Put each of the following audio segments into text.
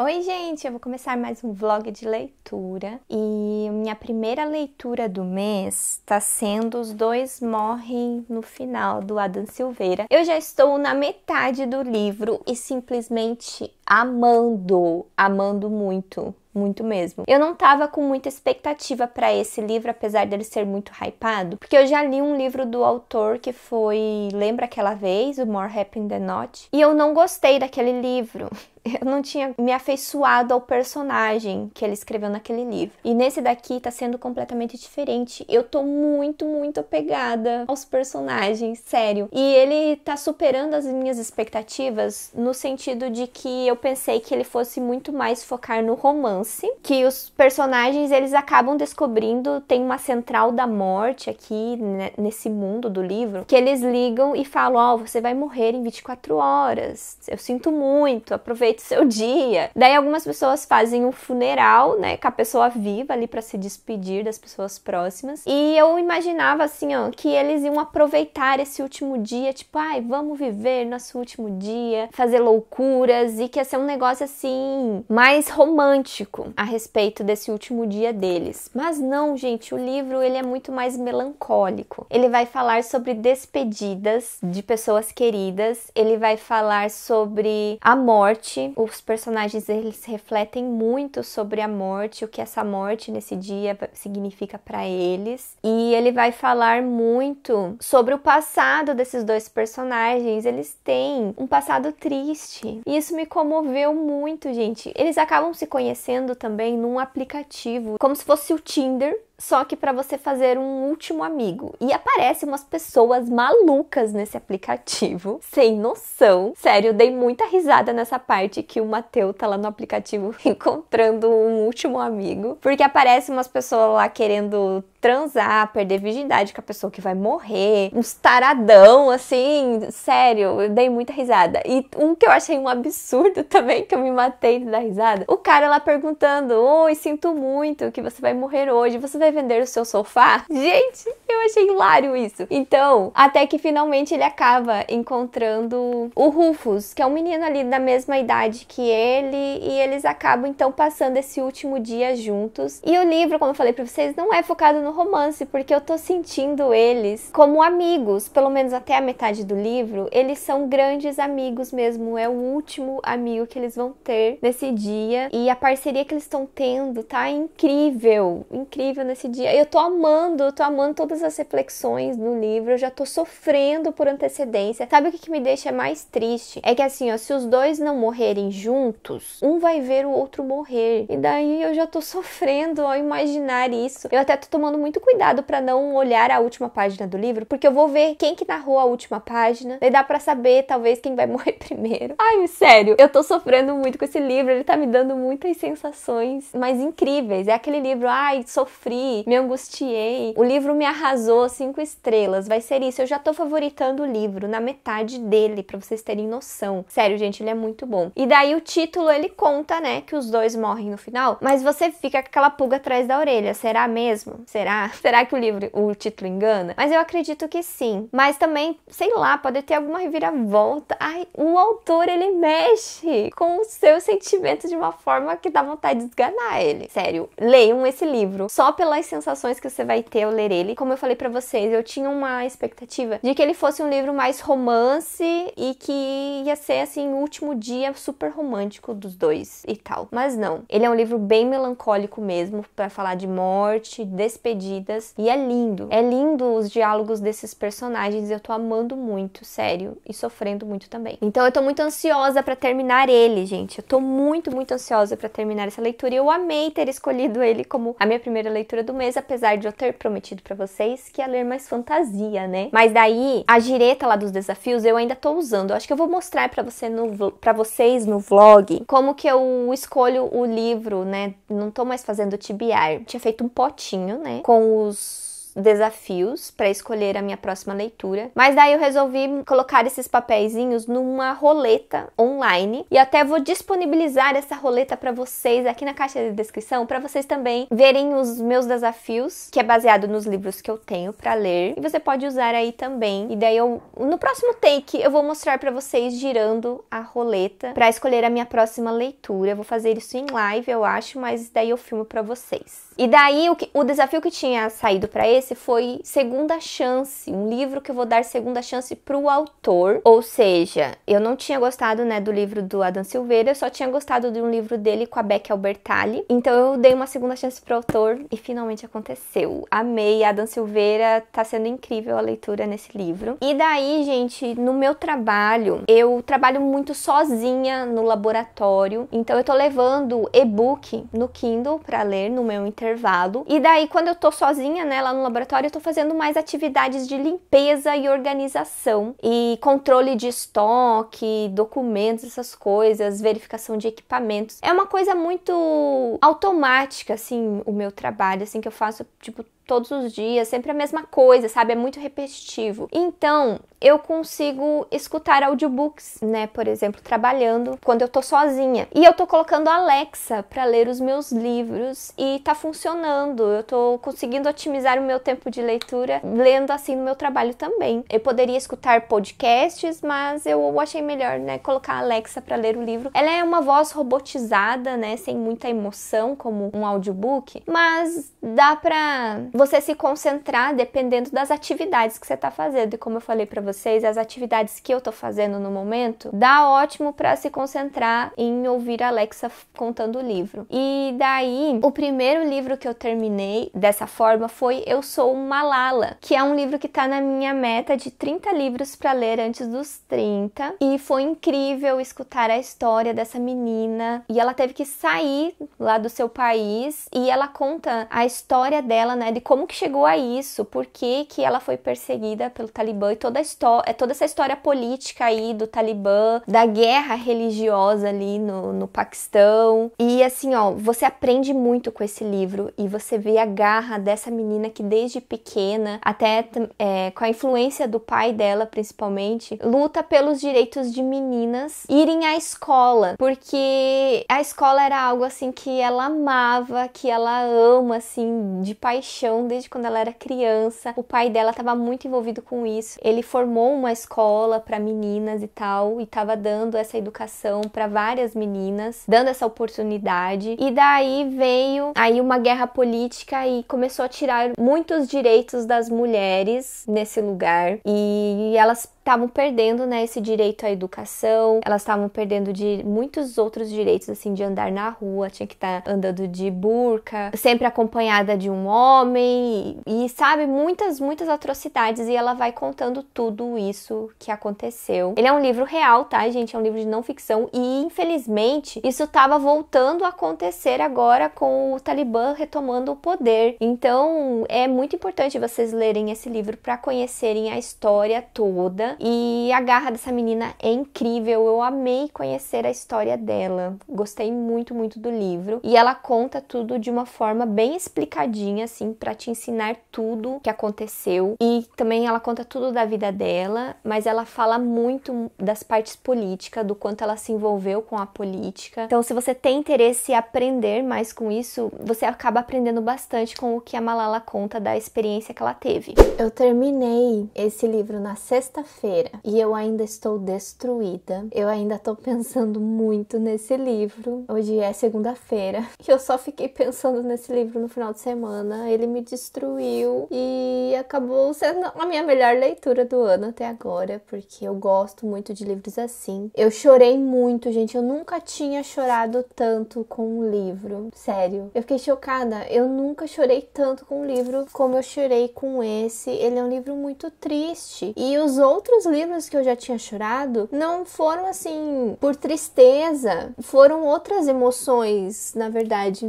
Oi, gente! Eu vou começar mais um vlog de leitura e minha primeira leitura do mês está sendo Os Dois Morrem no Final, do Adam Silveira. Eu já estou na metade do livro e simplesmente amando, amando muito, muito mesmo. Eu não tava com muita expectativa para esse livro, apesar dele ser muito hypado, porque eu já li um livro do autor que foi Lembra aquela vez, o More Happy Than Not, e eu não gostei daquele livro. Eu não tinha me afeiçoado ao personagem que ele escreveu naquele livro. E nesse daqui tá sendo completamente diferente. Eu tô muito, muito apegada aos personagens, sério. E ele tá superando as minhas expectativas no sentido de que eu pensei que ele fosse muito mais focar no romance, que os personagens eles acabam descobrindo tem uma central da morte aqui né, nesse mundo do livro, que eles ligam e falam: "Ó, oh, você vai morrer em 24 horas. Eu sinto muito, aproveite seu dia". Daí algumas pessoas fazem um funeral, né, com a pessoa viva ali para se despedir das pessoas próximas. E eu imaginava assim, ó, que eles iam aproveitar esse último dia, tipo, ai, vamos viver nosso último dia, fazer loucuras e que as ser um negócio assim, mais romântico a respeito desse último dia deles. Mas não, gente, o livro ele é muito mais melancólico. Ele vai falar sobre despedidas de pessoas queridas, ele vai falar sobre a morte. Os personagens eles refletem muito sobre a morte, o que essa morte nesse dia significa para eles. E ele vai falar muito sobre o passado desses dois personagens. Eles têm um passado triste. E isso me comoveu moveu muito, gente. Eles acabam se conhecendo também num aplicativo, como se fosse o Tinder, só que para você fazer um último amigo. E aparecem umas pessoas malucas nesse aplicativo, sem noção. Sério, eu dei muita risada nessa parte que o Mateu tá lá no aplicativo encontrando um último amigo, porque aparecem umas pessoas lá querendo transar, perder virgindade com a pessoa que vai morrer, uns taradão assim, sério, eu dei muita risada. E um que eu achei um absurdo também, que eu me matei de dar risada, o cara lá perguntando: "Oi, sinto muito que você vai morrer hoje, você vai vai vender o seu sofá? Gente, eu achei hilário isso. Então, até que finalmente ele acaba encontrando o Rufus, que é um menino ali da mesma idade que ele, e eles acabam então passando esse último dia juntos. E o livro, como eu falei para vocês, não é focado no romance, porque eu tô sentindo eles como amigos, pelo menos até a metade do livro, eles são grandes amigos mesmo, é o último amigo que eles vão ter nesse dia e a parceria que eles estão tendo tá incrível, incrível nesse dia. Eu tô amando, eu tô amando todas as reflexões no livro, eu já tô sofrendo por antecedência. Sabe o que, que me deixa mais triste? É que assim, ó, se os dois não morrerem juntos, um vai ver o outro morrer. E daí eu já tô sofrendo ao imaginar isso. Eu até tô tomando muito cuidado para não olhar a última página do livro, porque eu vou ver quem que narrou a última página. Daí dá para saber, talvez, quem vai morrer primeiro. Ai, sério, eu tô sofrendo muito com esse livro, ele tá me dando muitas sensações mais incríveis. É aquele livro, ai, sofri, me angustiei. O livro me arrasou, cinco estrelas. Vai ser isso. Eu já tô favoritando o livro na metade dele, para vocês terem noção. Sério, gente, ele é muito bom. E daí o título ele conta, né, que os dois morrem no final, mas você fica com aquela pulga atrás da orelha. Será mesmo? Será? Será que o livro, o título engana? Mas eu acredito que sim. Mas também, sei lá, pode ter alguma reviravolta. Ai, o autor ele mexe com o seu sentimento de uma forma que dá vontade de esganar ele. Sério, leiam esse livro só pela as sensações que você vai ter ao ler ele. Como eu falei para vocês, eu tinha uma expectativa de que ele fosse um livro mais romance e que ia ser assim o último dia super romântico dos dois e tal. Mas não, ele é um livro bem melancólico mesmo para falar de morte, despedidas e é lindo. É lindo os diálogos desses personagens, eu tô amando muito, sério, e sofrendo muito também. Então eu tô muito ansiosa para terminar ele, gente. Eu tô muito, muito ansiosa para terminar essa leitura e eu amei ter escolhido ele como a minha primeira leitura do mês, apesar de eu ter prometido para vocês que ia ler mais fantasia, né? Mas daí, a gireta lá dos desafios eu ainda tô usando. Eu acho que eu vou mostrar para você no para vocês no vlog como que eu escolho o livro, né? Não tô mais fazendo o TBR. tinha feito um potinho, né, com os desafios para escolher a minha próxima leitura, mas daí eu resolvi colocar esses papeizinhos numa roleta online e até vou disponibilizar essa roleta para vocês aqui na caixa de descrição para vocês também verem os meus desafios, que é baseado nos livros que eu tenho para ler, e você pode usar aí também. E daí eu no próximo take eu vou mostrar para vocês girando a roleta para escolher a minha próxima leitura. Eu vou fazer isso em live, eu acho, mas daí eu filmo para vocês. E daí o, que, o desafio que tinha saído para esse foi Segunda Chance, um livro que eu vou dar segunda chance para o autor. Ou seja, eu não tinha gostado né, do livro do Adam Silveira, eu só tinha gostado de um livro dele com a Beck Albertalli. Então eu dei uma segunda chance para o autor e finalmente aconteceu. Amei, Adam Silveira, tá sendo incrível a leitura nesse livro. E daí, gente, no meu trabalho, eu trabalho muito sozinha no laboratório, então eu tô levando e-book no Kindle para ler no meu internet intervalo. E daí, quando eu tô sozinha, né, lá no laboratório, eu tô fazendo mais atividades de limpeza e organização e controle de estoque, documentos, essas coisas, verificação de equipamentos. É uma coisa muito automática, assim, o meu trabalho, assim, que eu faço, tipo, todos os dias, sempre a mesma coisa, sabe? É muito repetitivo. Então, eu consigo escutar audiobooks, né? Por exemplo, trabalhando quando eu tô sozinha. E eu tô colocando a Alexa para ler os meus livros e tá funcionando. Eu tô conseguindo otimizar o meu tempo de leitura lendo assim no meu trabalho também. Eu poderia escutar podcasts, mas eu achei melhor, né, colocar a Alexa para ler o livro. Ela é uma voz robotizada, né, sem muita emoção como um audiobook, mas dá para você se concentrar dependendo das atividades que você está fazendo. E como eu falei para vocês, as atividades que eu estou fazendo no momento, dá ótimo para se concentrar em ouvir a Alexa contando o livro. E daí, o primeiro livro que eu terminei dessa forma foi Eu Sou uma Lala, que é um livro que está na minha meta de 30 livros para ler antes dos 30. E foi incrível escutar a história dessa menina. E ela teve que sair lá do seu país e ela conta a história dela, né? De como que chegou a isso, por que, que ela foi perseguida pelo Talibã e toda, a é toda essa história política aí do Talibã, da guerra religiosa ali no, no Paquistão. E assim, ó, você aprende muito com esse livro e você vê a garra dessa menina que desde pequena, até é, com a influência do pai dela principalmente, luta pelos direitos de meninas irem à escola, porque a escola era algo assim que ela amava, que ela ama assim de paixão então, desde quando ela era criança. O pai dela estava muito envolvido com isso. Ele formou uma escola para meninas e tal e estava dando essa educação para várias meninas, dando essa oportunidade. E daí veio aí uma guerra política e começou a tirar muitos direitos das mulheres nesse lugar e elas estavam perdendo, né, esse direito à educação, elas estavam perdendo de muitos outros direitos, assim, de andar na rua, tinha que estar tá andando de burca, sempre acompanhada de um homem, e, e sabe, muitas, muitas atrocidades, e ela vai contando tudo isso que aconteceu. Ele é um livro real, tá, gente? É um livro de não ficção, e infelizmente isso estava voltando a acontecer agora com o Talibã retomando o poder. Então é muito importante vocês lerem esse livro para conhecerem a história toda e a garra dessa menina é incrível. Eu amei conhecer a história dela. Gostei muito, muito do livro. E ela conta tudo de uma forma bem explicadinha, assim, para te ensinar tudo que aconteceu. E também ela conta tudo da vida dela, mas ela fala muito das partes políticas, do quanto ela se envolveu com a política. Então, se você tem interesse em aprender mais com isso, você acaba aprendendo bastante com o que a Malala conta da experiência que ela teve. Eu terminei esse livro na sexta-feira quinta-feira e eu ainda estou destruída. Eu ainda tô pensando muito nesse livro. Hoje é segunda-feira e eu só fiquei pensando nesse livro no final de semana. Ele me destruiu e acabou sendo a minha melhor leitura do ano até agora, porque eu gosto muito de livros assim. Eu chorei muito, gente. Eu nunca tinha chorado tanto com um livro. Sério. Eu fiquei chocada. Eu nunca chorei tanto com um livro como eu chorei com esse. Ele é um livro muito triste. E os outros outros livros que eu já tinha chorado não foram assim por tristeza, foram outras emoções, na verdade.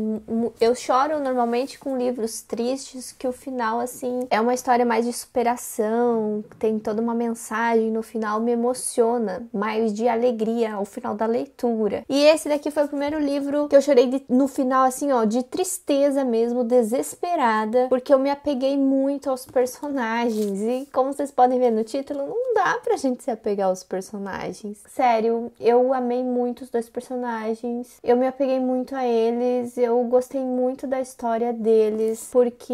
Eu choro normalmente com livros tristes que o final assim é uma história mais de superação, tem toda uma mensagem no final, me emociona, mais de alegria ao final da leitura. E esse daqui foi o primeiro livro que eu chorei de, no final assim, ó, de tristeza mesmo, desesperada, porque eu me apeguei muito aos personagens e como vocês podem ver no título, não não dá pra gente se apegar aos personagens. Sério, eu amei muito os dois personagens. Eu me apeguei muito a eles. Eu gostei muito da história deles, porque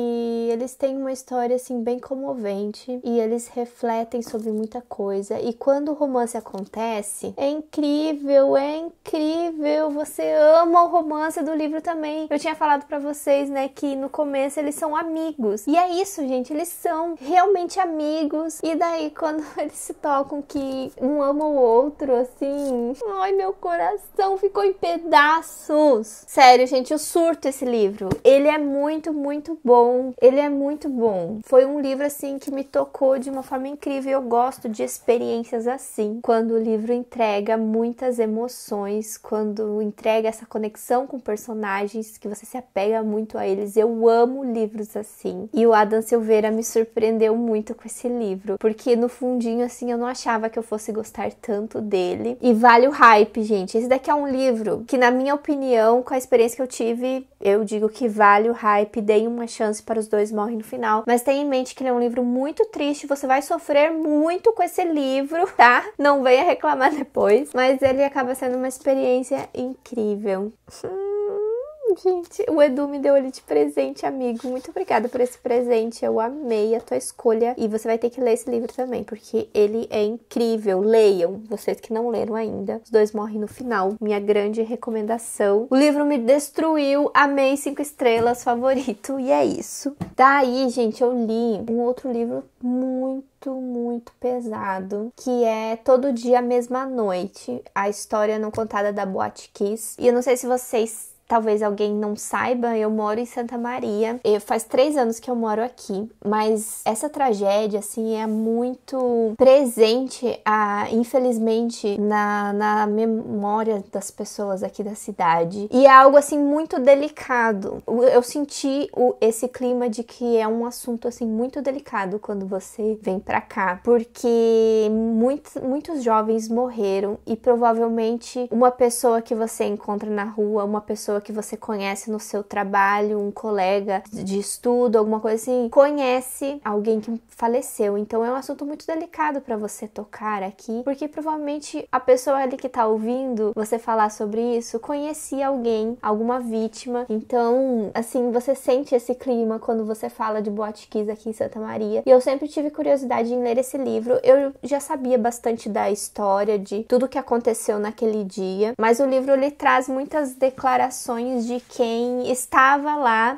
eles têm uma história assim bem comovente e eles refletem sobre muita coisa. E quando o romance acontece, é incrível, é incrível. Você ama o romance do livro também. Eu tinha falado para vocês, né, que no começo eles são amigos. E é isso, gente, eles são realmente amigos. E daí quando eles se tocam que um ama o outro, assim. Ai, meu coração ficou em pedaços. Sério, gente, eu surto esse livro. Ele é muito, muito bom. Ele é muito bom. Foi um livro, assim, que me tocou de uma forma incrível. Eu gosto de experiências assim. Quando o livro entrega muitas emoções, quando entrega essa conexão com personagens que você se apega muito a eles. Eu amo livros assim. E o Adam Silveira me surpreendeu muito com esse livro, porque no fundinho assim, eu não achava que eu fosse gostar tanto dele. E vale o hype, gente. Esse daqui é um livro que, na minha opinião, com a experiência que eu tive, eu digo que vale o hype. dei uma chance para os dois morrem no final. Mas tenha em mente que ele é um livro muito triste. Você vai sofrer muito com esse livro, tá? Não venha reclamar depois. Mas ele acaba sendo uma experiência incrível. Hum. Gente, o Edu me deu ele de presente, amigo. Muito obrigada por esse presente. Eu amei a tua escolha. E você vai ter que ler esse livro também, porque ele é incrível. Leiam, vocês que não leram ainda. Os dois morrem no final. Minha grande recomendação. O livro me destruiu. Amei cinco estrelas, favorito. E é isso. Daí, tá gente, eu li um outro livro muito muito, pesado, que é Todo Dia, Mesma Noite, a história não contada da Boate Kiss. E eu não sei se vocês talvez alguém não saiba, eu moro em Santa Maria. Eu, faz três anos que eu moro aqui, mas essa tragédia, assim, é muito presente, a, infelizmente, na, na memória das pessoas aqui da cidade. E é algo, assim, muito delicado. Eu senti o, esse clima de que é um assunto, assim, muito delicado quando você vem pra cá, porque muitos, muitos jovens morreram e provavelmente uma pessoa que você encontra na rua, uma pessoa pessoa que você conhece no seu trabalho, um colega de estudo, alguma coisa assim, conhece alguém que faleceu. Então é um assunto muito delicado para você tocar aqui, porque provavelmente a pessoa ali que tá ouvindo você falar sobre isso conhecia alguém, alguma vítima. Então, assim, você sente esse clima quando você fala de Boate Kiss aqui em Santa Maria. E eu sempre tive curiosidade em ler esse livro. Eu já sabia bastante da história, de tudo que aconteceu naquele dia, mas o livro ele traz muitas declarações sonhos de quem estava lá,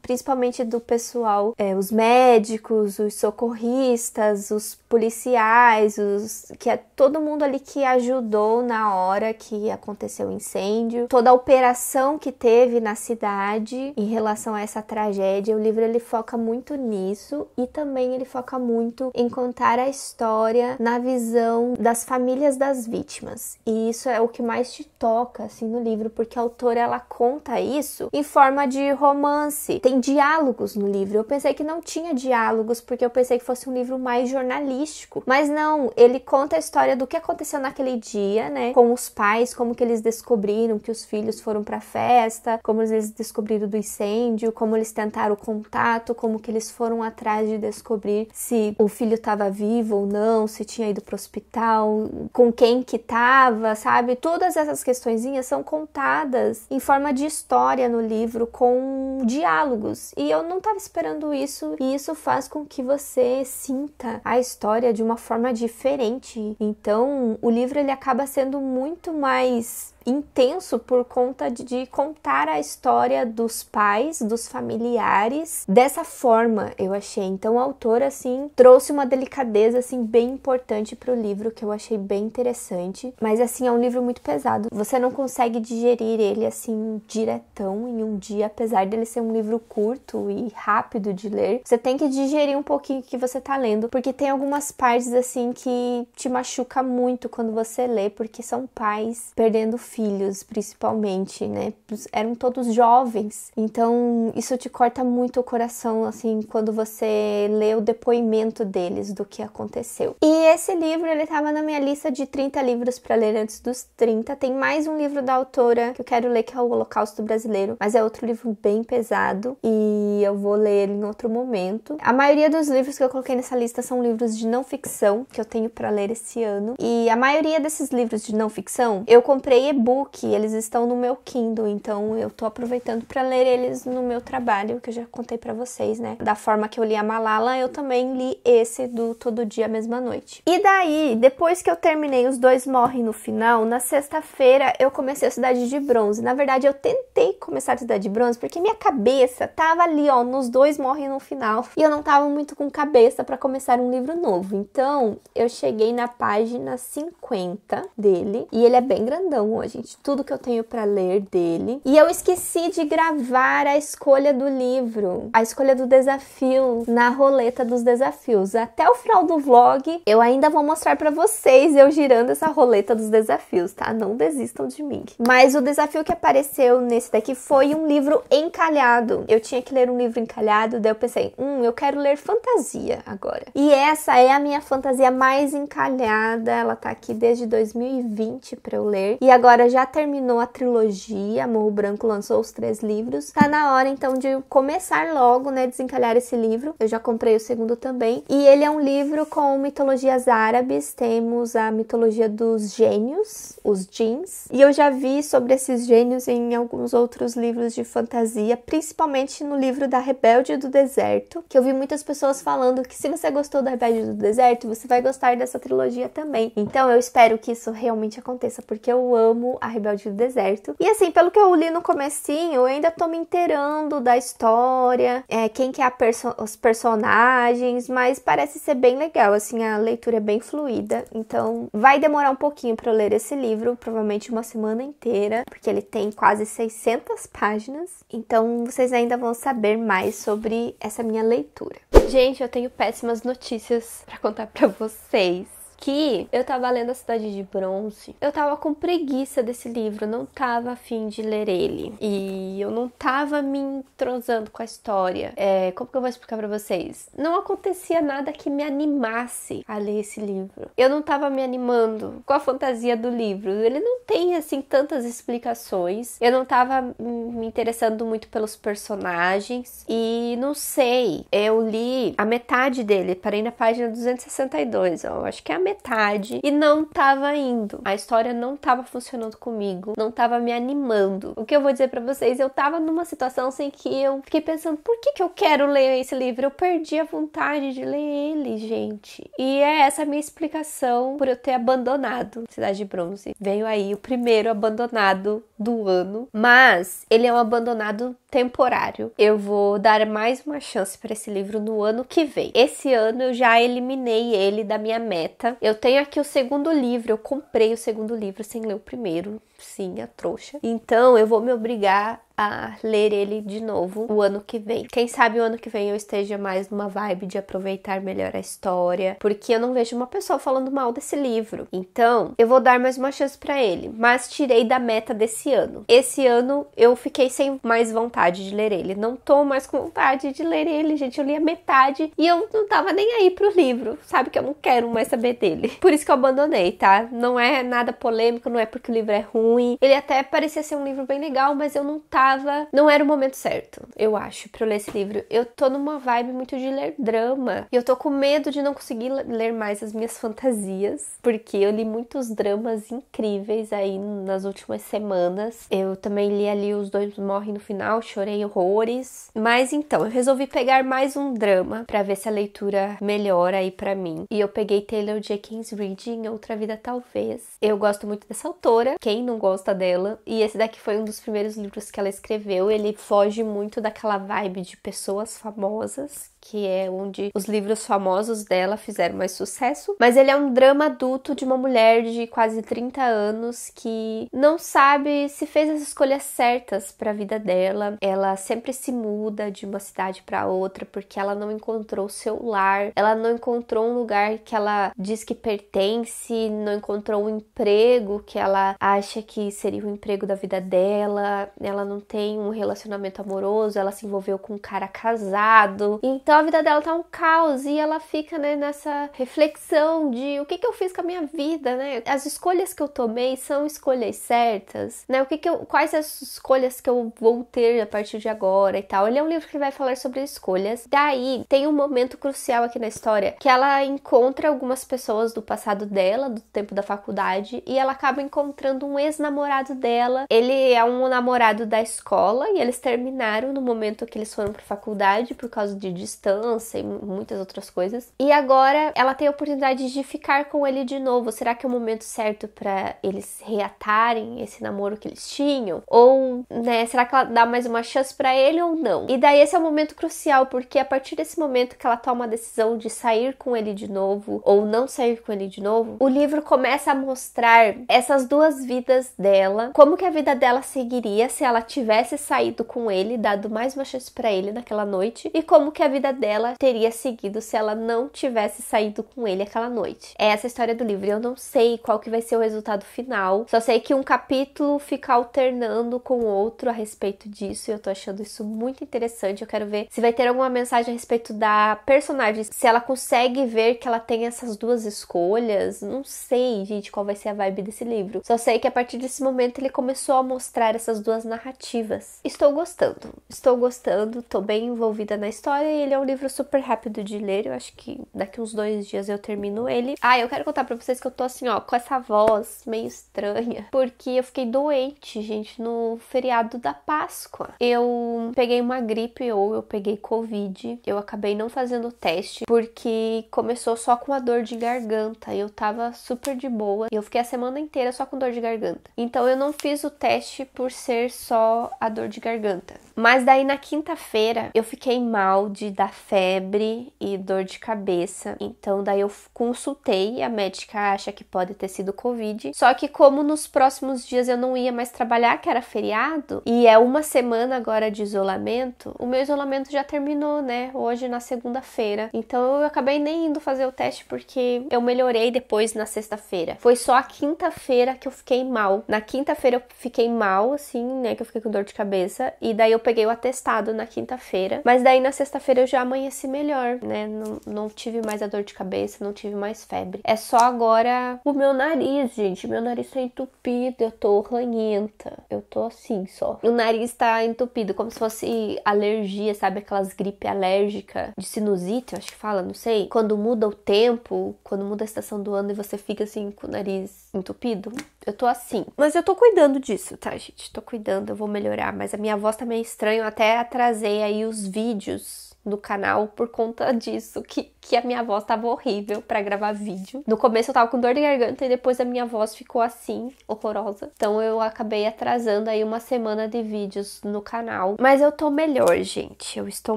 principalmente do pessoal, é, os médicos, os socorristas, os policiais, os que é todo mundo ali que ajudou na hora que aconteceu o incêndio, toda a operação que teve na cidade em relação a essa tragédia. O livro ele foca muito nisso e também ele foca muito em contar a história na visão das famílias das vítimas. E isso é o que mais te toca assim no livro, porque a autora ela conta isso em forma de romance. Tem diálogos no livro. Eu pensei que não tinha diálogos porque eu pensei que fosse um livro mais jornalístico, mas não, ele conta a história do que aconteceu naquele dia, né, com os pais, como que eles descobriram que os filhos foram para festa, como eles descobriram do incêndio, como eles tentaram o contato, como que eles foram atrás de descobrir se o filho estava vivo ou não, se tinha ido pro hospital, com quem que tava, sabe? Todas essas questõezinhas são contadas em forma de história no livro, com diálogos. E eu não estava esperando isso, e isso faz com que você sinta a história de uma forma diferente. Então, o livro ele acaba sendo muito mais intenso por conta de, de, contar a história dos pais, dos familiares, dessa forma, eu achei. Então, o autor, assim, trouxe uma delicadeza, assim, bem importante para o livro, que eu achei bem interessante. Mas, assim, é um livro muito pesado. Você não consegue digerir ele, assim, diretão em um dia, apesar dele ser um livro curto e rápido de ler. Você tem que digerir um pouquinho o que você tá lendo, porque tem algumas partes, assim, que te machuca muito quando você lê, porque são pais perdendo filhos, principalmente, né? Eram todos jovens. Então, isso te corta muito o coração, assim, quando você lê o depoimento deles do que aconteceu. E esse livro, ele estava na minha lista de 30 livros para ler antes dos 30. Tem mais um livro da autora que eu quero ler, que é O Holocausto Brasileiro, mas é outro livro bem pesado e eu vou ler ele em outro momento. A maioria dos livros que eu coloquei nessa lista são livros de não ficção que eu tenho para ler esse ano. E a maioria desses livros de não ficção eu comprei e-book, eles estão no meu Kindle, então eu tô aproveitando para ler eles no meu trabalho, que eu já contei para vocês, né? Da forma que eu li a Malala, eu também li esse do Todo Dia, Mesma Noite. E daí, depois que eu terminei Os Dois Morrem no final, na sexta-feira eu comecei a Cidade de Bronze. Na verdade, eu tentei começar a Cidade de Bronze porque minha cabeça tava ali, ó, nos dois morrem no final, e eu não tava muito com cabeça para começar um livro novo. Então, eu cheguei na página 50 dele, e ele é bem grandão hoje gente, tudo que eu tenho para ler dele. E eu esqueci de gravar a escolha do livro, a escolha do desafio na roleta dos desafios. Até o final do vlog, eu ainda vou mostrar para vocês eu girando essa roleta dos desafios, tá? Não desistam de mim. Mas o desafio que apareceu nesse daqui foi um livro encalhado. Eu tinha que ler um livro encalhado, daí eu pensei, hum, eu quero ler fantasia agora. E essa é a minha fantasia mais encalhada, ela tá aqui desde 2020 para eu ler. E agora Agora já terminou a trilogia, Morro Branco lançou os três livros. Tá na hora então de começar logo, né, desencalhar esse livro. Eu já comprei o segundo também. E ele é um livro com mitologias árabes. Temos a mitologia dos gênios, os jeans. E eu já vi sobre esses gênios em alguns outros livros de fantasia, principalmente no livro da Rebelde do Deserto, que eu vi muitas pessoas falando que se você gostou da Rebelde do Deserto, você vai gostar dessa trilogia também. Então eu espero que isso realmente aconteça, porque eu amo a Rebelde do Deserto. E assim, pelo que eu li no comecinho, eu ainda tô me inteirando da história, é, quem que é perso os personagens, mas parece ser bem legal, assim, a leitura é bem fluida. Então, vai demorar um pouquinho para eu ler esse livro, provavelmente uma semana inteira, porque ele tem quase 600 páginas. Então, vocês ainda vão saber mais sobre essa minha leitura. Gente, eu tenho péssimas notícias para contar para vocês que eu tava lendo A Cidade de Bronze. Eu tava com preguiça desse livro, não tava afim de ler ele. E eu não tava me entrosando com a história. É, como que eu vou explicar para vocês? Não acontecia nada que me animasse a ler esse livro. Eu não tava me animando com a fantasia do livro. Ele não tem, assim, tantas explicações. Eu não tava me interessando muito pelos personagens. E não sei, eu li a metade dele, parei na página 262. acho que é a metade metade e não tava indo. A história não tava funcionando comigo, não tava me animando. O que eu vou dizer para vocês, eu tava numa situação assim que eu fiquei pensando, por que que eu quero ler esse livro? Eu perdi a vontade de ler ele, gente. E é essa a minha explicação por eu ter abandonado Cidade de Bronze. Veio aí o primeiro abandonado do ano, mas ele é um abandonado temporário. Eu vou dar mais uma chance para esse livro no ano que vem. Esse ano eu já eliminei ele da minha meta eu tenho aqui o segundo livro, eu comprei o segundo livro sem ler o primeiro. Sim, a trouxa. Então eu vou me obrigar a ler ele de novo o ano que vem. Quem sabe o ano que vem eu esteja mais numa vibe de aproveitar melhor a história, porque eu não vejo uma pessoa falando mal desse livro. Então, eu vou dar mais uma chance para ele, mas tirei da meta desse ano. Esse ano eu fiquei sem mais vontade de ler ele. Não tô mais com vontade de ler ele, gente. Eu li a metade e eu não tava nem aí pro livro. Sabe que eu não quero mais saber dele. Por isso que eu abandonei, tá? Não é nada polêmico, não é porque o livro é ruim. Ele até parecia ser um livro bem legal, mas eu não tava tá tava. Não era o momento certo, eu acho, para eu ler esse livro. Eu tô numa vibe muito de ler drama. E eu tô com medo de não conseguir ler mais as minhas fantasias, porque eu li muitos dramas incríveis aí nas últimas semanas. Eu também li ali Os Dois Morrem no Final, chorei horrores. Mas então, eu resolvi pegar mais um drama para ver se a leitura melhora aí para mim. E eu peguei Taylor Jenkins Reid em Outra Vida Talvez. Eu gosto muito dessa autora, quem não gosta dela? E esse daqui foi um dos primeiros livros que ela escreveu escreveu, ele foge muito daquela vibe de pessoas famosas que é onde os livros famosos dela fizeram mais sucesso, mas ele é um drama adulto de uma mulher de quase 30 anos que não sabe se fez as escolhas certas para a vida dela. Ela sempre se muda de uma cidade para outra porque ela não encontrou seu lar, ela não encontrou um lugar que ela diz que pertence, não encontrou um emprego que ela acha que seria o emprego da vida dela, ela não tem um relacionamento amoroso, ela se envolveu com um cara casado. Então então a vida dela tá um caos e ela fica né, nessa reflexão de o que, que eu fiz com a minha vida, né? As escolhas que eu tomei são escolhas certas, né? O que, que eu, quais as escolhas que eu vou ter a partir de agora e tal. Ele é um livro que vai falar sobre escolhas. Daí tem um momento crucial aqui na história que ela encontra algumas pessoas do passado dela, do tempo da faculdade, e ela acaba encontrando um ex-namorado dela. Ele é um namorado da escola e eles terminaram no momento que eles foram para faculdade por causa de distância distância e muitas outras coisas. E agora ela tem a oportunidade de ficar com ele de novo. Será que é o momento certo para eles reatarem esse namoro que eles tinham? Ou, né, será que ela dá mais uma chance para ele ou não? E daí esse é o momento crucial, porque a partir desse momento que ela toma a decisão de sair com ele de novo ou não sair com ele de novo, o livro começa a mostrar essas duas vidas dela, como que a vida dela seguiria se ela tivesse saído com ele, dado mais uma chance para ele naquela noite e como que a vida vida dela teria seguido se ela não tivesse saído com ele aquela noite. É essa a história do livro. Eu não sei qual que vai ser o resultado final. Só sei que um capítulo fica alternando com outro a respeito disso. E eu tô achando isso muito interessante. Eu quero ver se vai ter alguma mensagem a respeito da personagem. Se ela consegue ver que ela tem essas duas escolhas. Não sei, gente, qual vai ser a vibe desse livro. Só sei que a partir desse momento ele começou a mostrar essas duas narrativas. Estou gostando. Estou gostando. Tô bem envolvida na história e ele é um livro super rápido de ler, eu acho que daqui uns dois dias eu termino ele. Ah, eu quero contar pra vocês que eu tô assim, ó, com essa voz meio estranha, porque eu fiquei doente, gente, no feriado da Páscoa. Eu peguei uma gripe ou eu peguei Covid, eu acabei não fazendo o teste, porque começou só com a dor de garganta, eu tava super de boa, eu fiquei a semana inteira só com dor de garganta. Então eu não fiz o teste por ser só a dor de garganta. Mas daí na quinta-feira eu fiquei mal de dar febre e dor de cabeça. Então, daí eu consultei, a médica acha que pode ter sido Covid. Só que, como nos próximos dias eu não ia mais trabalhar, que era feriado, e é uma semana agora de isolamento, o meu isolamento já terminou, né? Hoje, na segunda-feira. Então, eu acabei nem indo fazer o teste porque eu melhorei depois na sexta-feira. Foi só a quinta-feira que eu fiquei mal. Na quinta-feira, eu fiquei mal, assim, né? Que eu fiquei com dor de cabeça. E daí, eu peguei o atestado na quinta-feira. Mas daí, na sexta-feira, eu já já amanheci melhor, né? Não, não tive mais a dor de cabeça, não tive mais febre. É só agora o meu nariz, gente. Meu nariz tá entupido, eu tô ranhenta. Eu tô assim só. O nariz tá entupido, como se fosse alergia, sabe? Aquelas gripe alérgica de sinusite, eu acho que fala, não sei. Quando muda o tempo, quando muda a estação do ano e você fica assim com o nariz entupido. Eu tô assim. Mas eu tô cuidando disso, tá, gente? Tô cuidando, eu vou melhorar. Mas a minha voz tá meio estranha. Eu até atrasei aí os vídeos no canal por conta disso, que, que a minha voz tava horrível para gravar vídeo. No começo eu tava com dor de garganta e depois a minha voz ficou assim, horrorosa. Então eu acabei atrasando aí uma semana de vídeos no canal. Mas eu tô melhor, gente. Eu estou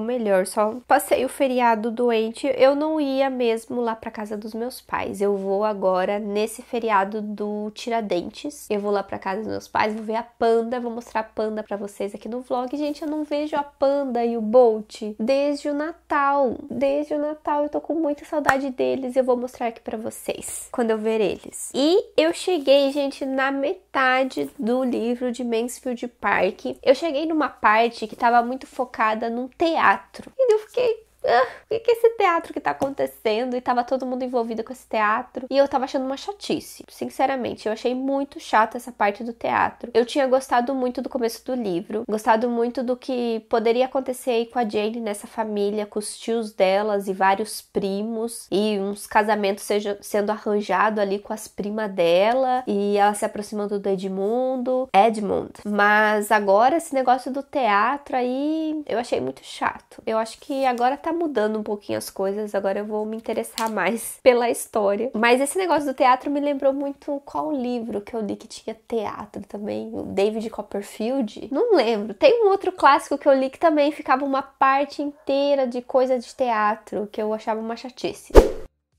melhor. Só passei o feriado doente. Eu não ia mesmo lá pra casa dos meus pais. Eu vou agora nesse feriado do Tiradentes. Eu vou lá pra casa dos meus pais, vou ver a panda, vou mostrar a panda pra vocês aqui no vlog. Gente, eu não vejo a panda e o Bolt desde desde o Natal. Desde o Natal eu tô com muita saudade deles eu vou mostrar aqui para vocês quando eu ver eles. E eu cheguei, gente, na metade do livro de Mansfield Park. Eu cheguei numa parte que tava muito focada num teatro. E eu fiquei ah, o que é esse teatro que tá acontecendo? E tava todo mundo envolvido com esse teatro. E eu tava achando uma chatice. Sinceramente, eu achei muito chato essa parte do teatro. Eu tinha gostado muito do começo do livro, gostado muito do que poderia acontecer aí com a Jane nessa família, com os tios delas e vários primos, e uns casamentos seja, sendo arranjado ali com as primas dela, e ela se aproximando do Edmundo. Edmund. Mas agora esse negócio do teatro aí eu achei muito chato. Eu acho que agora tá mudando um pouquinho as coisas, agora eu vou me interessar mais pela história. Mas esse negócio do teatro me lembrou muito qual livro que eu li que tinha teatro também, o David Copperfield. Não lembro. Tem um outro clássico que eu li que também ficava uma parte inteira de coisa de teatro que eu achava uma chatice.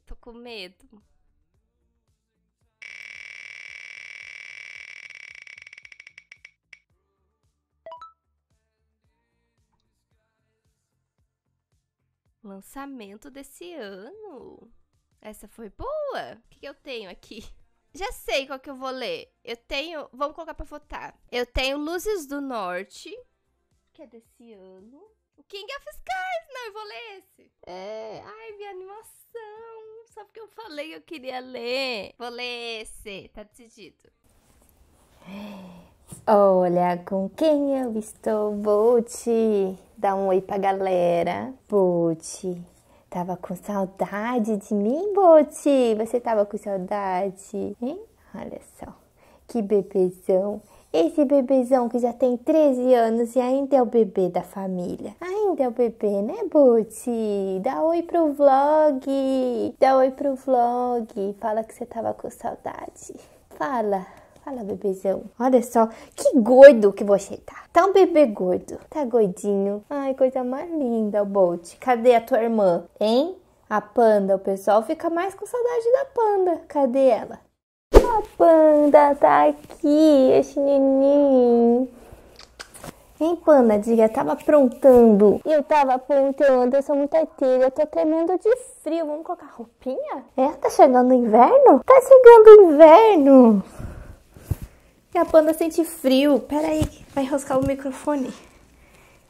Tô com medo. Lançamento desse ano. Essa foi boa. O que, que eu tenho aqui? Já sei qual que eu vou ler. Eu tenho. Vamos colocar para votar. Eu tenho Luzes do Norte, que é desse ano. O King of Skies! Não, eu vou ler esse. É. Ai, minha animação. Só porque eu falei que eu queria ler. Vou ler esse. Tá decidido. Olha com quem eu estou, Buti. Dá um oi pra galera. Buti. tava com saudade de mim, Buti. Você tava com saudade, hein? Olha só, que bebezão. Esse bebezão que já tem 13 anos e ainda é o bebê da família. Ainda é o bebê, né, Buti? Dá oi pro vlog. Dá oi pro vlog. Fala que você tava com saudade. Fala. Fala, bebezão. Olha só, que gordo que você tá. Tá um bebê gordo. Tá gordinho. Ai, coisa mais linda, o Bolt. Cadê a tua irmã, hein? A panda, o pessoal fica mais com saudade da panda. Cadê ela? A panda tá aqui, esse neném. Hein, panda, diga, tava aprontando. Eu tava aprontando, eu sou muito arteira, eu tô tremendo de frio. Vamos colocar roupinha? É, tá chegando o inverno? Tá chegando o inverno! que a panda sente frio. Pera aí, vai enroscar o microfone.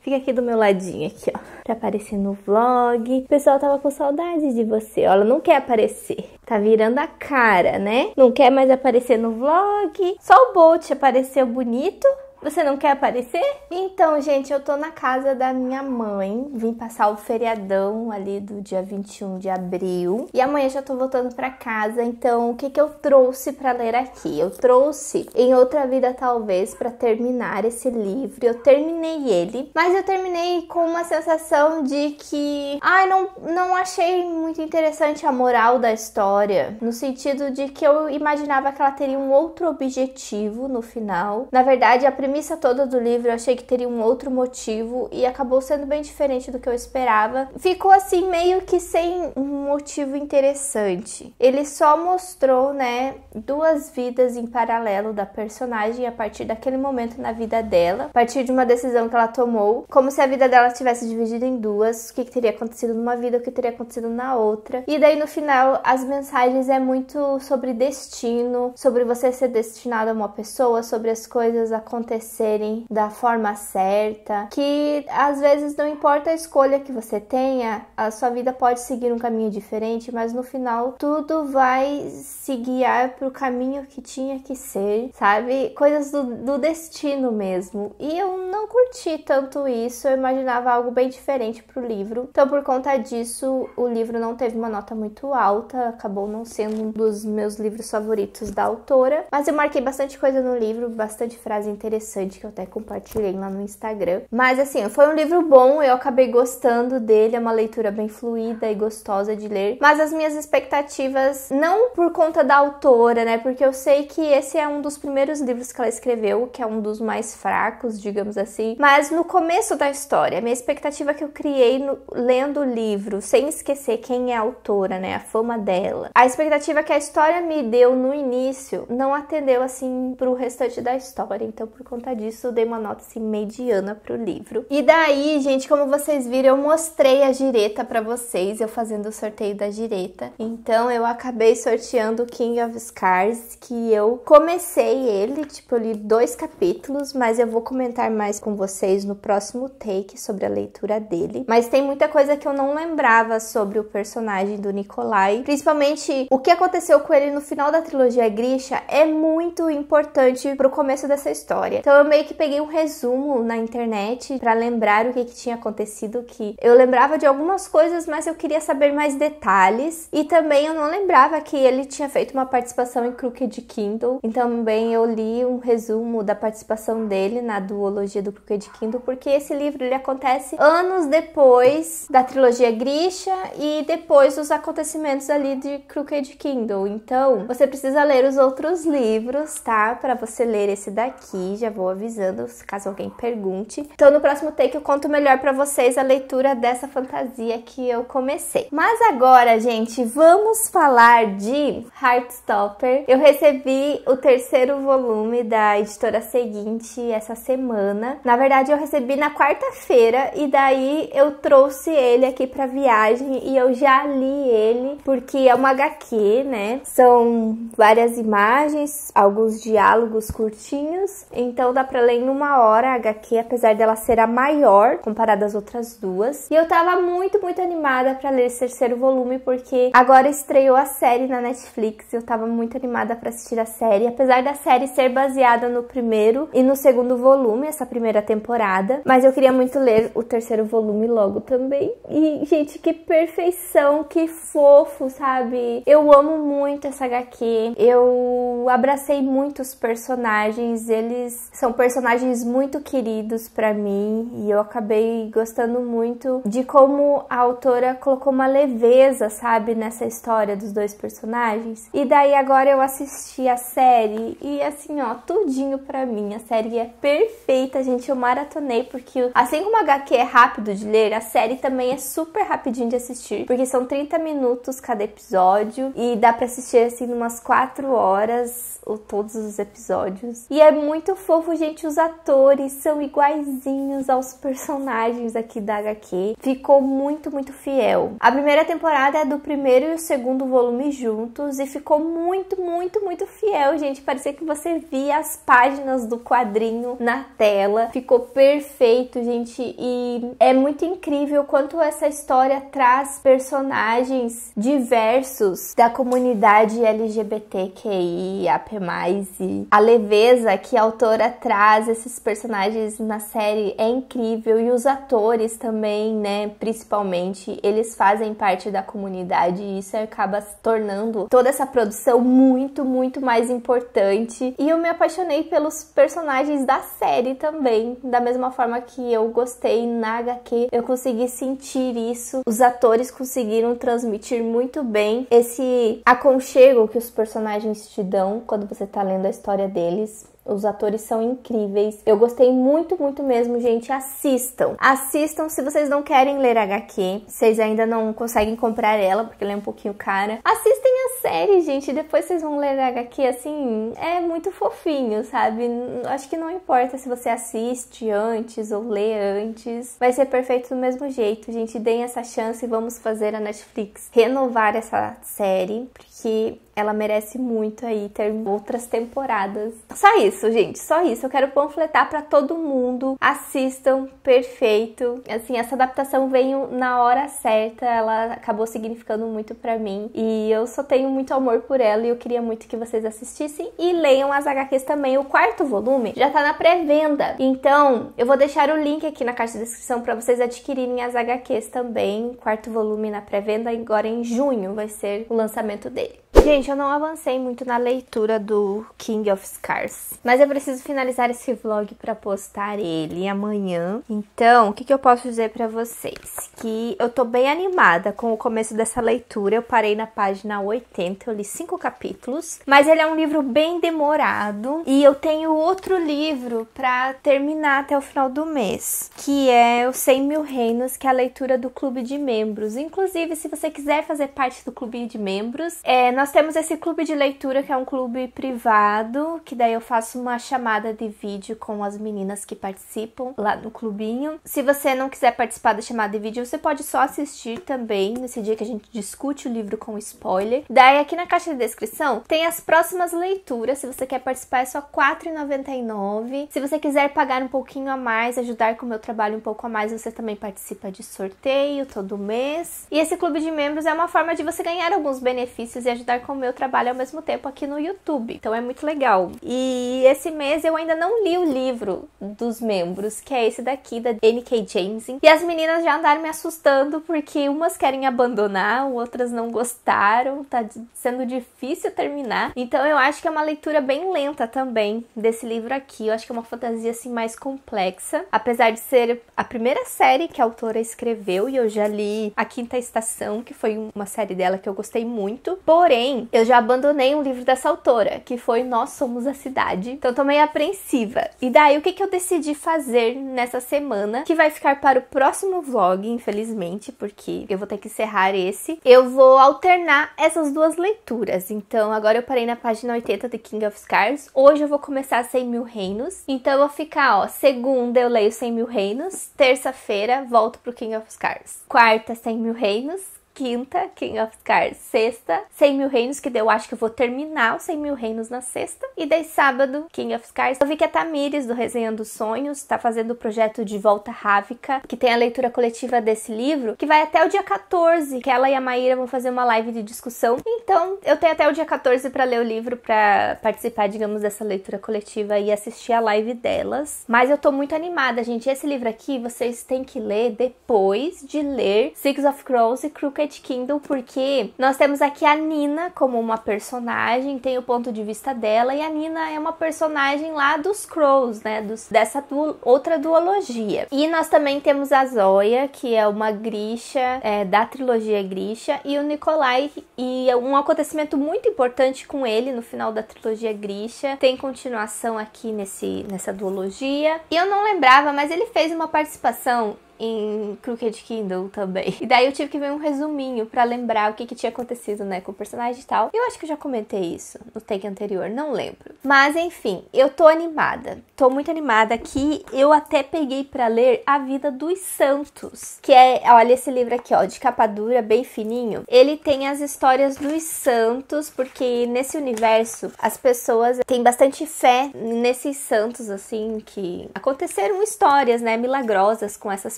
Fica aqui do meu ladinho, aqui, ó. Pra tá aparecer no vlog. O pessoal tava com saudade de você, ó. Ela não quer aparecer. Tá virando a cara, né? Não quer mais aparecer no vlog. Só o Bolt apareceu bonito. Você não quer aparecer? Então, gente, eu tô na casa da minha mãe. Vim passar o feriadão ali do dia 21 de abril. E amanhã já tô voltando pra casa. Então, o que que eu trouxe pra ler aqui? Eu trouxe Em Outra Vida Talvez pra terminar esse livro. Eu terminei ele, mas eu terminei com uma sensação de que... Ai, ah, não, não achei muito interessante a moral da história. No sentido de que eu imaginava que ela teria um outro objetivo no final. Na verdade, a primeira premissa toda do livro eu achei que teria um outro motivo e acabou sendo bem diferente do que eu esperava. Ficou assim meio que sem um motivo interessante. Ele só mostrou, né, duas vidas em paralelo da personagem a partir daquele momento na vida dela, a partir de uma decisão que ela tomou, como se a vida dela estivesse dividida em duas, o que, que teria acontecido numa vida, o que teria acontecido na outra. E daí no final as mensagens é muito sobre destino, sobre você ser destinado a uma pessoa, sobre as coisas acontecendo crescerem da forma certa, que às vezes não importa a escolha que você tenha, a sua vida pode seguir um caminho diferente, mas no final tudo vai se guiar para o caminho que tinha que ser, sabe? Coisas do, do destino mesmo. E eu não curti tanto isso, eu imaginava algo bem diferente para o livro. Então, por conta disso, o livro não teve uma nota muito alta, acabou não sendo um dos meus livros favoritos da autora, mas eu marquei bastante coisa no livro, bastante frase interessante interessante que eu até compartilhei lá no Instagram. Mas assim, foi um livro bom, eu acabei gostando dele, é uma leitura bem fluida e gostosa de ler. Mas as minhas expectativas, não por conta da autora, né? Porque eu sei que esse é um dos primeiros livros que ela escreveu, que é um dos mais fracos, digamos assim. Mas no começo da história, a minha expectativa que eu criei no, lendo o livro, sem esquecer quem é a autora, né? A fama dela. A expectativa que a história me deu no início não atendeu assim pro restante da história. Então, por conta disso, dei uma nota assim, mediana pro livro. E daí, gente, como vocês viram, eu mostrei a gireta para vocês, eu fazendo o sorteio da gireta. Então, eu acabei sorteando King of Scars, que eu comecei ele, tipo, eu li dois capítulos, mas eu vou comentar mais com vocês no próximo take sobre a leitura dele. Mas tem muita coisa que eu não lembrava sobre o personagem do Nikolai, principalmente o que aconteceu com ele no final da trilogia Grisha é muito importante pro começo dessa história. Então eu meio que peguei um resumo na internet para lembrar o que, que tinha acontecido, que eu lembrava de algumas coisas, mas eu queria saber mais detalhes. E também eu não lembrava que ele tinha feito uma participação em Crooked Kindle. Então também eu li um resumo da participação dele na duologia do Crooked Kindle, porque esse livro ele acontece anos depois da trilogia Grisha e depois dos acontecimentos ali de Crooked Kindle. Então, você precisa ler os outros livros, tá? Para você ler esse daqui, já vou avisando caso alguém pergunte. Então no próximo take eu conto melhor para vocês a leitura dessa fantasia que eu comecei. Mas agora, gente, vamos falar de Heartstopper. Eu recebi o terceiro volume da editora seguinte essa semana. Na verdade, eu recebi na quarta-feira e daí eu trouxe ele aqui para viagem e eu já li ele porque é uma HQ, né? São várias imagens, alguns diálogos curtinhos. Então então dá pra ler em uma hora a HQ, apesar dela ser a maior comparada às outras duas. E eu tava muito, muito animada para ler esse terceiro volume, porque agora estreou a série na Netflix. Eu tava muito animada para assistir a série, apesar da série ser baseada no primeiro e no segundo volume, essa primeira temporada. Mas eu queria muito ler o terceiro volume logo também. E, gente, que perfeição, que fofo, sabe? Eu amo muito essa HQ. Eu abracei muitos personagens, eles são personagens muito queridos para mim e eu acabei gostando muito de como a autora colocou uma leveza, sabe, nessa história dos dois personagens. E daí agora eu assisti a série e assim, ó, tudinho para mim. A série é perfeita, gente. Eu maratonei porque assim como a HQ é rápido de ler, a série também é super rapidinho de assistir, porque são 30 minutos cada episódio e dá para assistir assim umas 4 horas ou todos os episódios. E é muito fofo, gente. Os atores são iguaizinhos aos personagens aqui da HQ. Ficou muito, muito fiel. A primeira temporada é do primeiro e o segundo volume juntos e ficou muito, muito, muito fiel, gente. Parecia que você via as páginas do quadrinho na tela. Ficou perfeito, gente. E é muito incrível quanto essa história traz personagens diversos da comunidade LGBTQIA até mais. E a leveza que a autora traz esses personagens na série é incrível e os atores também, né, principalmente, eles fazem parte da comunidade e isso acaba tornando toda essa produção muito, muito mais importante. E eu me apaixonei pelos personagens da série também, da mesma forma que eu gostei na HQ, eu consegui sentir isso. Os atores conseguiram transmitir muito bem esse aconchego que os personagens te dão quando quando você tá lendo a história deles. Os atores são incríveis. Eu gostei muito, muito mesmo, gente. Assistam. Assistam se vocês não querem ler HQ. Vocês ainda não conseguem comprar ela, porque ela é um pouquinho cara. Assistem a série, gente. Depois vocês vão ler HQ, assim, é muito fofinho, sabe? Acho que não importa se você assiste antes ou lê antes. Vai ser perfeito do mesmo jeito, gente. Deem essa chance e vamos fazer a Netflix renovar essa série, porque ela merece muito aí ter outras temporadas. Só isso, gente, só isso. Eu quero panfletar para todo mundo. Assistam, perfeito. Assim, essa adaptação veio na hora certa, ela acabou significando muito para mim e eu só tenho muito amor por ela e eu queria muito que vocês assistissem e leiam as HQs também. O quarto volume já tá na pré-venda. Então, eu vou deixar o link aqui na caixa de descrição para vocês adquirirem as HQs também. Quarto volume na pré-venda agora em junho vai ser o lançamento dele. Gente, eu não avancei muito na leitura do King of Scars, mas eu preciso finalizar esse vlog para postar ele amanhã. Então, o que, que eu posso dizer para vocês? Que eu tô bem animada com o começo dessa leitura. Eu parei na página 80, eu li cinco capítulos, mas ele é um livro bem demorado e eu tenho outro livro para terminar até o final do mês, que é os 100 mil reinos, que é a leitura do clube de membros. Inclusive, se você quiser fazer parte do clube de membros, é, na nós temos esse clube de leitura que é um clube privado, que daí eu faço uma chamada de vídeo com as meninas que participam lá no clubinho. Se você não quiser participar da chamada de vídeo, você pode só assistir também nesse dia que a gente discute o livro com spoiler. Daí aqui na caixa de descrição tem as próximas leituras. Se você quer participar é só R$ 4,99. Se você quiser pagar um pouquinho a mais, ajudar com o meu trabalho um pouco a mais, você também participa de sorteio todo mês. E esse clube de membros é uma forma de você ganhar alguns benefícios e ajudar com o meu trabalho ao mesmo tempo aqui no YouTube. Então é muito legal. E esse mês eu ainda não li o livro dos membros, que é esse daqui da N.K. Jameson. E as meninas já andaram me assustando porque umas querem abandonar, outras não gostaram, tá sendo difícil terminar. Então eu acho que é uma leitura bem lenta também desse livro aqui. Eu acho que é uma fantasia assim mais complexa, apesar de ser a primeira série que a autora escreveu e eu já li A Quinta Estação, que foi uma série dela que eu gostei muito. Porém, Porém, eu já abandonei um livro dessa autora, que foi Nós Somos a Cidade. Então tô meio apreensiva. E daí o que, que eu decidi fazer nessa semana, que vai ficar para o próximo vlog, infelizmente, porque eu vou ter que encerrar esse. Eu vou alternar essas duas leituras. Então agora eu parei na página 80 de King of Scars. Hoje eu vou começar 100 mil reinos. Então eu vou ficar, ó, segunda eu leio 100 mil reinos, terça-feira volto pro King of Scars. Quarta, 100 mil reinos quinta, King of Scars sexta, 100 mil reinos, que eu acho que eu vou terminar os 100 mil reinos na sexta. E daí sábado, King of Scars. Eu vi que a Tamires, do Resenha dos Sonhos, tá fazendo o projeto de Volta Rávica, que tem a leitura coletiva desse livro, que vai até o dia 14, que ela e a Maíra vão fazer uma live de discussão. Então, eu tenho até o dia 14 para ler o livro, para participar, digamos, dessa leitura coletiva e assistir a live delas. Mas eu tô muito animada, gente. Esse livro aqui vocês têm que ler depois de ler Six of Crows e Crooked de Kindle porque nós temos aqui a Nina como uma personagem, tem o ponto de vista dela e a Nina é uma personagem lá dos Crows, né, dos, dessa du, outra duologia. E nós também temos a Zoya, que é uma Grisha é, da trilogia Grisha e o Nikolai e é um acontecimento muito importante com ele no final da trilogia Grisha. Tem continuação aqui nesse nessa duologia. E eu não lembrava, mas ele fez uma participação em Crooked Kingdom também. E daí eu tive que ver um resuminho para lembrar o que, que tinha acontecido, né, com o personagem e tal. Eu acho que eu já comentei isso no take anterior, não lembro. Mas enfim, eu tô animada. Tô muito animada aqui. Eu até peguei para ler A Vida dos Santos, que é, olha esse livro aqui, ó, de capa dura, bem fininho. Ele tem as histórias dos santos, porque nesse universo as pessoas têm bastante fé nesses santos assim que aconteceram histórias, né, milagrosas com essas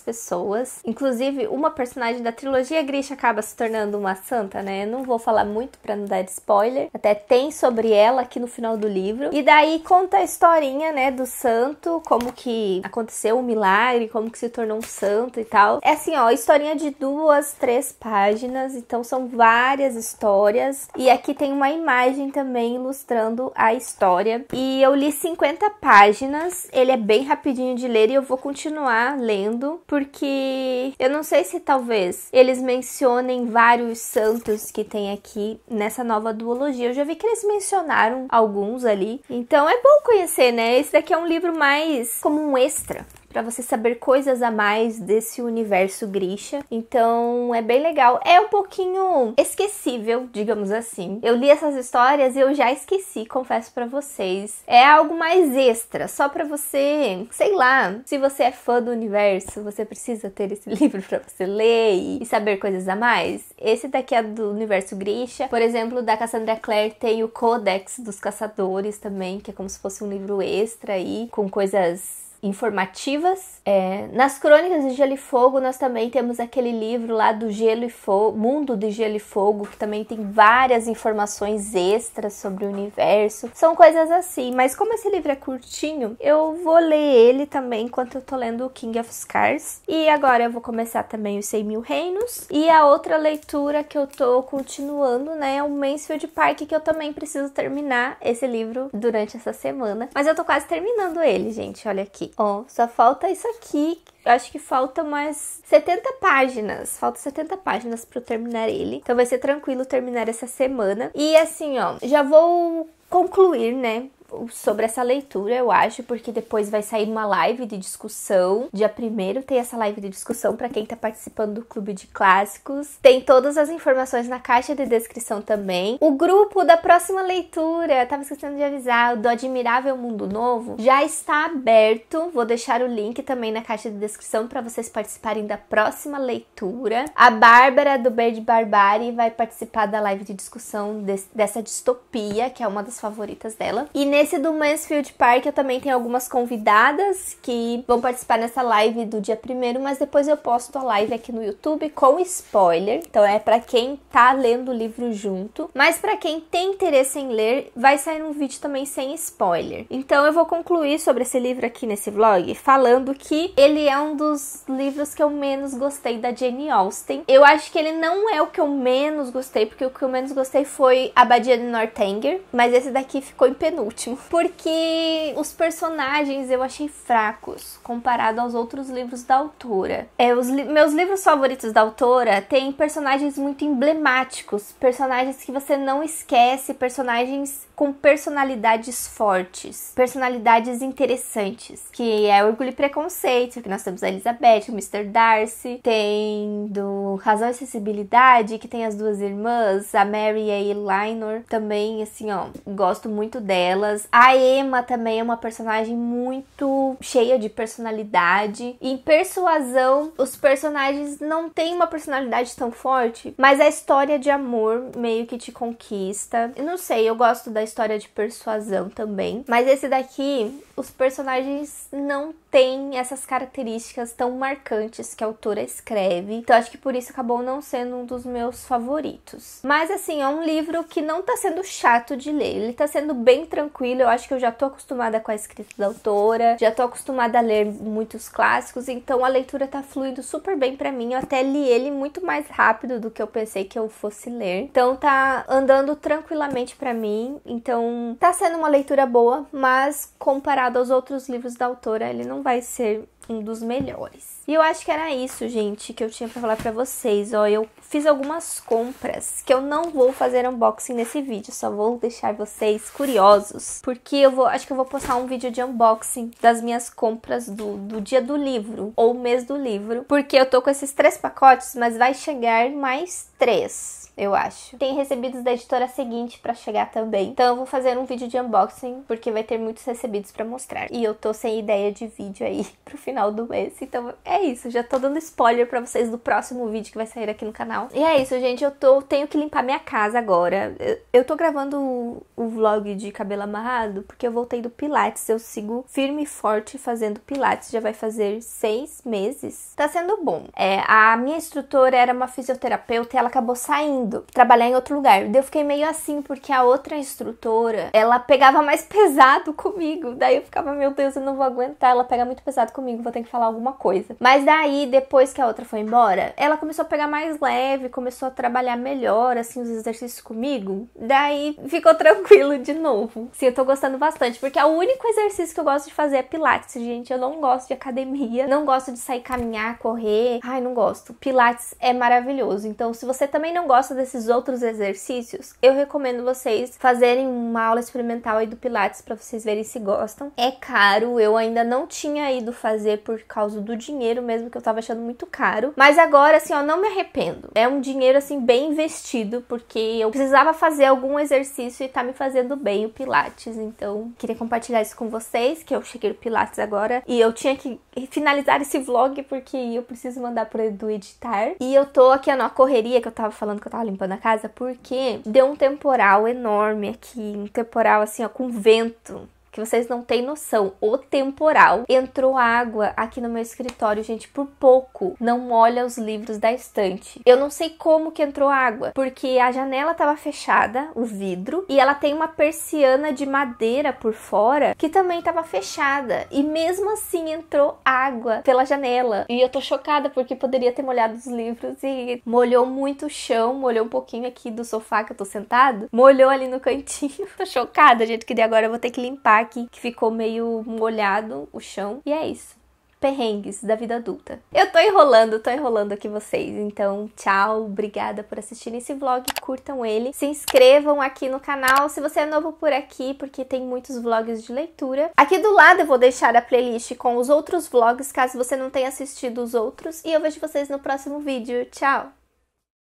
pessoas. Inclusive, uma personagem da trilogia Grisha acaba se tornando uma santa, né? Eu não vou falar muito para não dar spoiler. Até tem sobre ela aqui no final do livro. E daí conta a historinha, né, do santo, como que aconteceu o um milagre, como que se tornou um santo e tal. É assim, ó, historinha de duas, três páginas, então são várias histórias. E aqui tem uma imagem também ilustrando a história. E eu li 50 páginas, ele é bem rapidinho de ler e eu vou continuar lendo, porque porque eu não sei se talvez eles mencionem vários santos que tem aqui nessa nova duologia. Eu já vi que eles mencionaram alguns ali. Então é bom conhecer, né? Esse daqui é um livro mais como um extra para você saber coisas a mais desse universo Grisha. Então é bem legal. É um pouquinho esquecível, digamos assim. Eu li essas histórias e eu já esqueci, confesso para vocês. É algo mais extra, só para você, sei lá, se você é fã do universo, você precisa ter esse livro para você ler e, saber coisas a mais. Esse daqui é do universo Grisha. Por exemplo, da Cassandra Clare tem o Codex dos Caçadores também, que é como se fosse um livro extra aí, com coisas informativas. É, nas Crônicas de Gelo e Fogo, nós também temos aquele livro lá do Gelo e Fogo, Mundo de Gelo e Fogo, que também tem várias informações extras sobre o universo. São coisas assim, mas como esse livro é curtinho, eu vou ler ele também enquanto eu tô lendo o King of Scars. E agora eu vou começar também os 100 Mil Reinos. E a outra leitura que eu tô continuando, né, é o Mansfield Park, que eu também preciso terminar esse livro durante essa semana. Mas eu tô quase terminando ele, gente, olha aqui. Ó, só falta isso aqui. Acho que falta mais 70 páginas. Falta 70 páginas para eu terminar ele. Então vai ser tranquilo terminar essa semana. E assim, ó, já vou concluir, né? sobre essa leitura, eu acho, porque depois vai sair uma live de discussão. Dia primeiro tem essa live de discussão para quem tá participando do clube de clássicos. Tem todas as informações na caixa de descrição também. O grupo da próxima leitura, tava esquecendo de avisar, do Admirável Mundo Novo, já está aberto. Vou deixar o link também na caixa de descrição para vocês participarem da próxima leitura. A Bárbara do Bird Barbari vai participar da live de discussão dessa distopia, que é uma das favoritas dela. E Nesse do Mansfield Park eu também tenho algumas convidadas que vão participar nessa live do dia primeiro, mas depois eu posto a live aqui no YouTube com spoiler. Então é para quem tá lendo o livro junto, mas para quem tem interesse em ler, vai sair um vídeo também sem spoiler. Então eu vou concluir sobre esse livro aqui nesse vlog falando que ele é um dos livros que eu menos gostei da Jane Austen. Eu acho que ele não é o que eu menos gostei, porque o que eu menos gostei foi Abadia de Northanger, mas esse daqui ficou em penúltimo porque os personagens eu achei fracos comparado aos outros livros da autora. É, os li meus livros favoritos da autora têm personagens muito emblemáticos, personagens que você não esquece, personagens com personalidades fortes, personalidades interessantes, que é Orgulho e Preconceito, que nós temos a Elizabeth, o Mr. Darcy, tem do Razão e Sensibilidade, que tem as duas irmãs, a Mary e a Elinor, também, assim, ó, gosto muito delas a Emma também é uma personagem muito cheia de personalidade. Em Persuasão, os personagens não têm uma personalidade tão forte, mas a história de amor meio que te conquista. Eu não sei, eu gosto da história de Persuasão também, mas esse daqui, os personagens não tem essas características tão marcantes que a autora escreve. Então acho que por isso acabou não sendo um dos meus favoritos. Mas assim, é um livro que não tá sendo chato de ler. Ele tá sendo bem tranquilo. Eu acho que eu já tô acostumada com a escrita da autora, já tô acostumada a ler muitos clássicos, então a leitura tá fluindo super bem para mim. Eu até li ele muito mais rápido do que eu pensei que eu fosse ler. Então tá andando tranquilamente para mim. Então tá sendo uma leitura boa, mas comparado aos outros livros da autora, ele não vai ser um dos melhores. E eu acho que era isso, gente, que eu tinha para falar para vocês. Ó, eu fiz algumas compras que eu não vou fazer unboxing nesse vídeo, só vou deixar vocês curiosos, porque eu vou, acho que eu vou postar um vídeo de unboxing das minhas compras do, do dia do livro ou mês do livro, porque eu tô com esses três pacotes, mas vai chegar mais três eu acho. Tem recebidos da editora seguinte para chegar também. Então eu vou fazer um vídeo de unboxing, porque vai ter muitos recebidos para mostrar. E eu tô sem ideia de vídeo aí pro final do mês. Então é isso, já tô dando spoiler para vocês do próximo vídeo que vai sair aqui no canal. E é isso, gente, eu tô tenho que limpar minha casa agora. Eu, eu tô gravando o, o vlog de cabelo amarrado porque eu voltei do pilates, eu sigo firme e forte fazendo pilates, já vai fazer seis meses. Tá sendo bom. É, a minha instrutora era uma fisioterapeuta e ela acabou saindo indo trabalhar em outro lugar. Daí eu fiquei meio assim, porque a outra instrutora, ela pegava mais pesado comigo. Daí eu ficava, meu Deus, eu não vou aguentar. Ela pega muito pesado comigo, vou ter que falar alguma coisa. Mas daí, depois que a outra foi embora, ela começou a pegar mais leve, começou a trabalhar melhor, assim, os exercícios comigo. Daí ficou tranquilo de novo. Sim, eu tô gostando bastante, porque é o único exercício que eu gosto de fazer é pilates, gente. Eu não gosto de academia, não gosto de sair caminhar, correr. Ai, não gosto. Pilates é maravilhoso. Então, se você também não gosta desses outros exercícios, eu recomendo vocês fazerem uma aula experimental aí do Pilates para vocês verem se gostam. É caro, eu ainda não tinha ido fazer por causa do dinheiro mesmo, que eu tava achando muito caro. Mas agora, assim, ó, não me arrependo. É um dinheiro, assim, bem investido, porque eu precisava fazer algum exercício e tá me fazendo bem o Pilates. Então, queria compartilhar isso com vocês, que eu cheguei no Pilates agora e eu tinha que finalizar esse vlog porque eu preciso mandar pro Edu editar. E eu tô aqui na correria que eu tava falando que eu tava limpando a casa porque deu um temporal enorme aqui, um temporal assim, ó, com vento que vocês não têm noção, o temporal entrou água aqui no meu escritório, gente, por pouco. Não molha os livros da estante. Eu não sei como que entrou água, porque a janela estava fechada, o vidro, e ela tem uma persiana de madeira por fora que também estava fechada. E mesmo assim entrou água pela janela. E eu tô chocada porque poderia ter molhado os livros e molhou muito o chão, molhou um pouquinho aqui do sofá que eu tô sentado, molhou ali no cantinho. tô chocada, gente, que de agora eu vou ter que limpar que ficou meio molhado o chão. E é isso. Perrengues da vida adulta. Eu tô enrolando, tô enrolando aqui vocês. Então, tchau, obrigada por assistirem esse vlog, curtam ele, se inscrevam aqui no canal se você é novo por aqui, porque tem muitos vlogs de leitura. Aqui do lado eu vou deixar a playlist com os outros vlogs, caso você não tenha assistido os outros. E eu vejo vocês no próximo vídeo. Tchau!